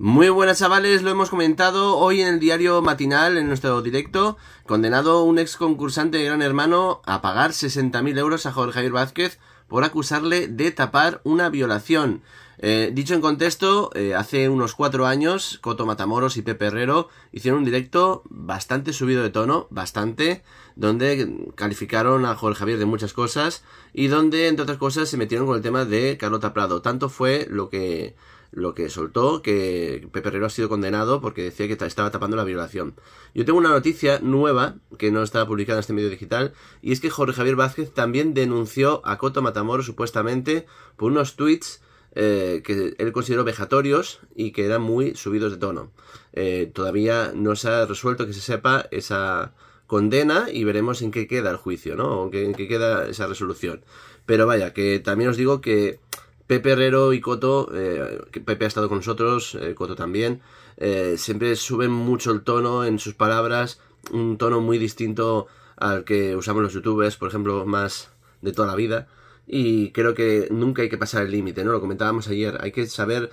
Muy buenas chavales, lo hemos comentado hoy en el diario matinal, en nuestro directo, condenado un ex concursante de Gran Hermano a pagar 60.000 euros a Jorge Javier Vázquez por acusarle de tapar una violación. Eh, dicho en contexto, eh, hace unos cuatro años, Coto Matamoros y Pepe Herrero hicieron un directo bastante subido de tono, bastante, donde calificaron a Jorge Javier de muchas cosas y donde, entre otras cosas, se metieron con el tema de Carlota Prado. Tanto fue lo que lo que soltó que Pepe Herrero ha sido condenado porque decía que estaba tapando la violación. Yo tengo una noticia nueva que no estaba publicada en este medio digital y es que Jorge Javier Vázquez también denunció a Coto Matamoros supuestamente por unos tweets eh, que él consideró vejatorios y que eran muy subidos de tono. Eh, todavía no se ha resuelto que se sepa esa condena y veremos en qué queda el juicio, ¿no? O en qué queda esa resolución. Pero vaya, que también os digo que Pepe Herrero y Coto, eh, que Pepe ha estado con nosotros, eh, Coto también, eh, siempre suben mucho el tono en sus palabras, un tono muy distinto al que usamos los youtubers, por ejemplo, más de toda la vida. Y creo que nunca hay que pasar el límite, ¿no? Lo comentábamos ayer, hay que saber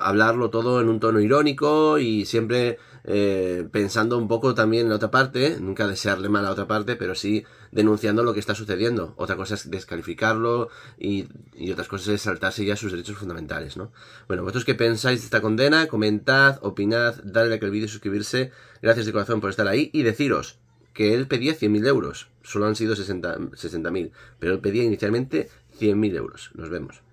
hablarlo todo en un tono irónico y siempre eh, pensando un poco también en la otra parte, nunca desearle mal a la otra parte, pero sí denunciando lo que está sucediendo. Otra cosa es descalificarlo y, otras cosas es saltarse ya sus derechos fundamentales, ¿no? Bueno, vosotros qué pensáis de esta condena, comentad, opinad, dadle like al vídeo y suscribirse. Gracias de corazón por estar ahí y deciros que él pedía 100.000 euros, solo han sido 60.000, pero él pedía inicialmente 100.000 euros. Nos vemos.